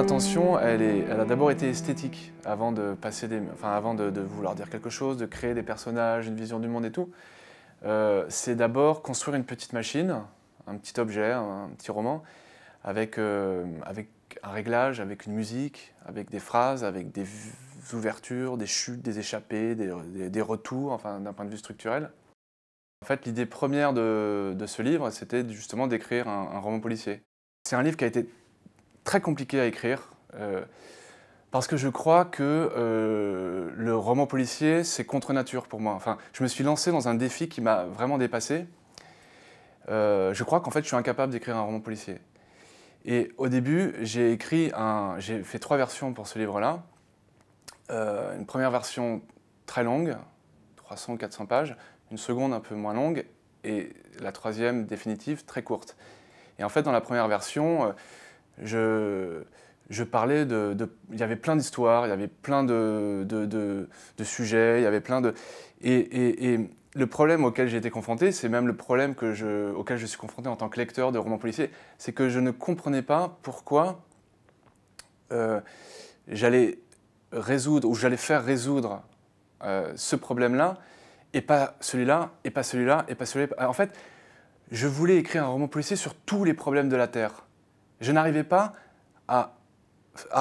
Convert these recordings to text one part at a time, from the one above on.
L'intention, elle, elle a d'abord été esthétique, avant, de, passer des, enfin, avant de, vouloir dire quelque chose, de créer des personnages, une vision du monde et tout. Euh, c'est d'abord construire une petite machine, un petit objet, un petit roman, avec, euh, avec un réglage, avec une musique, avec des phrases, avec des ouvertures, des chutes, des échappées, des, retours, enfin d'un point de vue structurel. En fait, l'idée première de, ce livre, c'était justement d'écrire un, un roman policier. C'est un livre qui a été très compliqué à écrire. Euh, parce que je crois que euh, le roman policier, c'est contre nature pour moi. Enfin, je me suis lancé dans un défi qui m'a vraiment dépassé. Euh, je crois qu'en fait, je suis incapable d'écrire un roman policier. Et au début, j'ai écrit un, j'ai fait trois versions pour ce livre-là. une première version très longue, 300 400 pages, une seconde un peu moins longue, et la troisième définitive très courte. Et en fait, dans la première version, je, parlais de, Il y avait plein d'histoires, il y avait plein de, sujets, il y avait plein de... Et, le problème auquel j'ai été confronté, c'est même le problème auquel je suis confronté en tant que lecteur de romans policiers, c'est que je ne comprenais pas pourquoi euh, j'allais résoudre ou j'allais faire résoudre euh, ce problème-là, et pas celui-là, et pas celui-là, et pas celui-là. En fait, je voulais écrire un roman policier sur tous les problèmes de la Terre. Je n'arrivais pas à,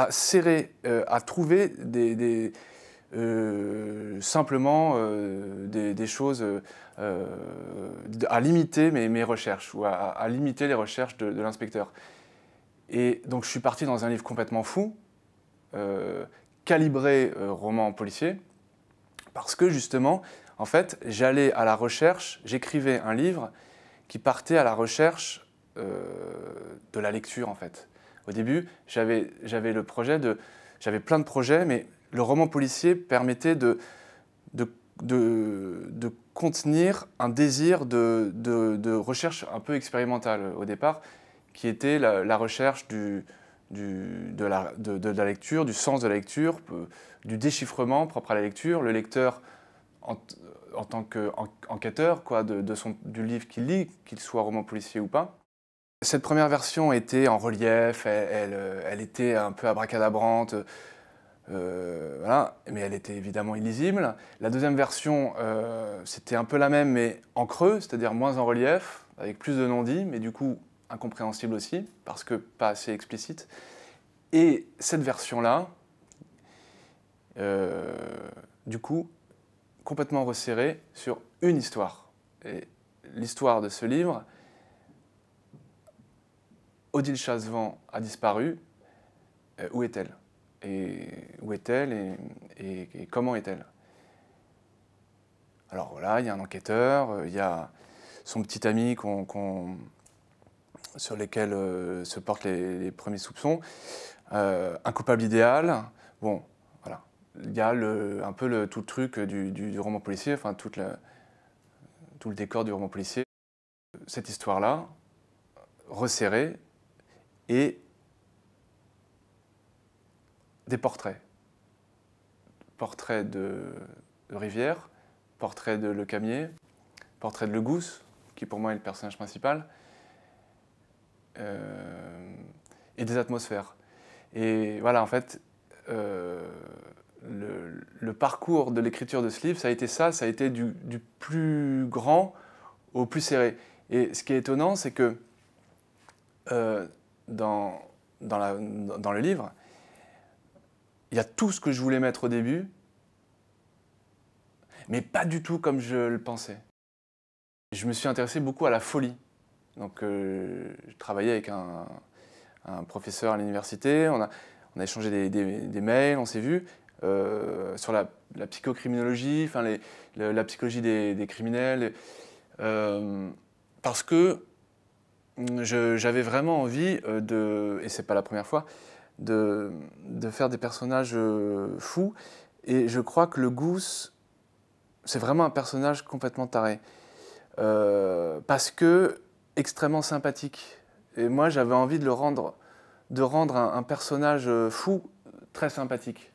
serrer, euh, à trouver euh, simplement euh, des, choses à limiter mes, recherches ou à, limiter les recherches de, de l'inspecteur. Et donc je suis parti dans un livre complètement fou, calibré roman policier, parce que justement, en fait, j'allais à la recherche, j'écrivais un livre qui partait à la recherche euh, de la lecture en fait. Au début, j'avais le projet de, j'avais plein de projets, mais le roman policier permettait de, de, de, contenir un désir de, de, recherche un peu expérimentale au départ, qui était la, recherche du, du, la, de, la, lecture, du sens de la lecture, euh, du déchiffrement propre à la lecture, le lecteur en, en tant qu'enquêteur quoi, de, du livre qu'il lit, qu'il soit roman policier ou pas. Cette première version était en relief, elle, euh, était un peu abracadabrante, euh, mais elle était évidemment illisible. La deuxième version, euh, c'était un peu la même, mais en creux, c'est-à-dire moins en relief, avec plus de non-dits, mais du coup incompréhensible aussi, parce que pas assez explicite. Et cette version-là, du coup, complètement resserrée sur une histoire. Et l'histoire de ce livre, Odile Chassevent a disparu, euh, où est-elle et où est-elle et, comment est-elle Alors voilà, il y a un enquêteur, euh, il y a son petit ami sur lesquels euh, se portent les, premiers soupçons, un coupable idéal, bon, voilà, il y a le, un peu le, tout le truc du, roman policier, enfin tout le décor du roman policier. Cette histoire-là, resserrée, et des portraits. Portrait de, Rivière, portrait de Le Camier, portrait de Le Gousse, qui pour moi est le personnage principal, euh, et des atmosphères. Et voilà, en fait, euh, le, parcours de l'écriture de ce livre, ça a été ça, ça a été du, plus grand au plus serré. Et ce qui est étonnant, c'est que euh, dans, dans, le livre, il y a tout ce que je voulais mettre au début, mais pas du tout comme je le pensais. Je me suis intéressé beaucoup à la folie. Donc, euh, je travaillais avec un, professeur à l'université, on a, on a, échangé des, mails, on s'est vu euh, sur la, psychocriminologie, enfin les, la psychologie des, criminels, euh, parce que j'avais vraiment envie euh, de, et c'est pas la première fois, de, faire des personnages euh, fous. Et je crois que le Goose, c'est vraiment un personnage complètement taré. Euh, parce que extrêmement sympathique. Et moi, j'avais envie de le rendre, de rendre un, personnage fou très sympathique.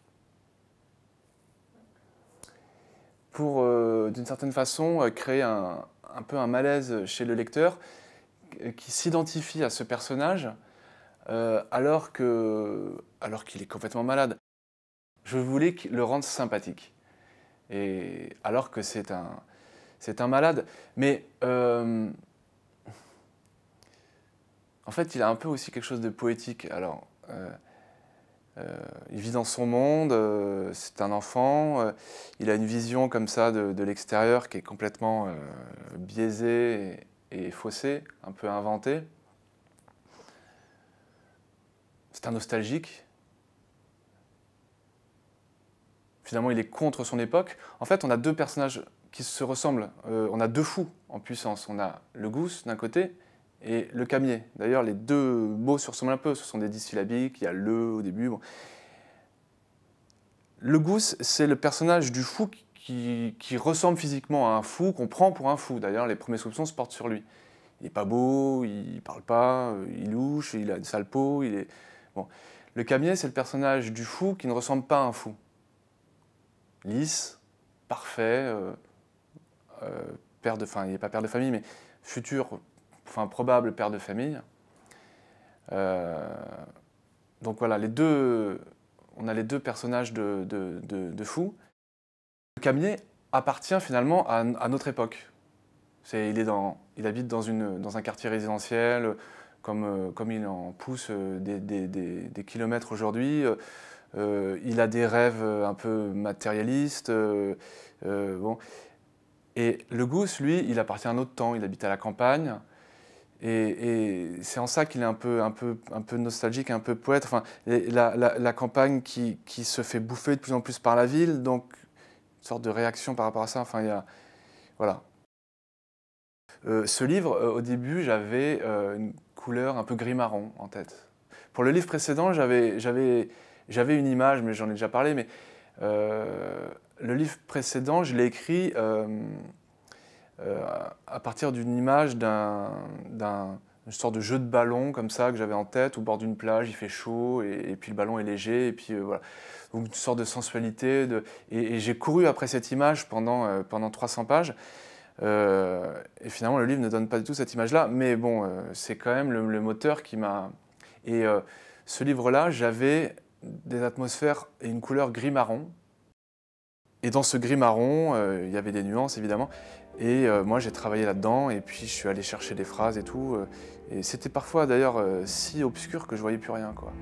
Pour, d'une certaine façon, créer un, peu un malaise chez le lecteur euh, qui s'identifie à ce personnage euh, alors que alors qu'il est complètement malade. Je voulais le rendre sympathique. Et alors que c'est un c'est un malade, mais euh, en fait, il a un peu aussi quelque chose de poétique. Alors, il vit dans son monde, c'est un enfant, il a une vision comme ça de, l'extérieur qui est complètement biaisée et un peu inventé. C'est un nostalgique. Finalement, il est contre son époque. En fait, on a deux personnages qui se ressemblent. Euh, on a deux fous en puissance. On a le gousse d'un côté et le camier. D'ailleurs, les deux mots se ressemblent un peu. Ce sont des dissyllabiques. Il y a le au début. Le gousse, c'est le personnage du fou qui, ressemble physiquement à un fou, qu'on prend pour un fou. D'ailleurs, les premiers soupçons se portent sur lui. Il n'est pas beau, il parle pas, euh, il louche, il a une sale peau, il est... Bon. Le camier, c'est le personnage du fou qui ne ressemble pas à un fou. Lisse, parfait, euh, euh, père de... Enfin, il n'est pas père de famille, mais futur, enfin probable père de famille. donc voilà, les deux... On a les deux personnages de, fou. Le cabinet appartient finalement à, notre époque. il, est habite dans, une, dans un quartier résidentiel, comme, euh, comme il en pousse euh, des, kilomètres aujourd'hui. Euh, il a des rêves un peu matérialistes. bon. Et le Gousse, lui, il appartient à notre temps. Il habite à la campagne. Et, c'est en ça qu'il est un peu, un, peu, un peu nostalgique, un peu poète. Enfin, la, campagne qui, qui, se fait bouffer de plus en plus par la ville. Donc, sorte de réaction par rapport à ça. Enfin, il y a, voilà. Euh, ce livre, euh, au début, j'avais euh, une couleur un peu gris-marron en tête. Pour le livre précédent, j'avais, une image, mais j'en ai déjà parlé, mais le livre précédent, je l'ai écrit à partir d'une image d'un, une sorte de jeu de ballon comme ça que j'avais en tête au bord d'une plage, il fait chaud et, puis le ballon est léger et puis euh, voilà. Donc une sorte de sensualité. Et, j'ai couru après cette image pendant, euh, pendant 300 pages. Euh, et finalement le livre ne donne pas du tout cette image-là, mais bon, c'est quand même le moteur qui m'a... Et ce livre-là, j'avais des atmosphères et une couleur gris-marron et dans ce gris marron, euh, il y avait des nuances évidemment. Et euh, moi j'ai travaillé là-dedans et puis je suis allé chercher des phrases et tout. Euh, et c'était parfois d'ailleurs si obscur que je voyais plus rien quoi.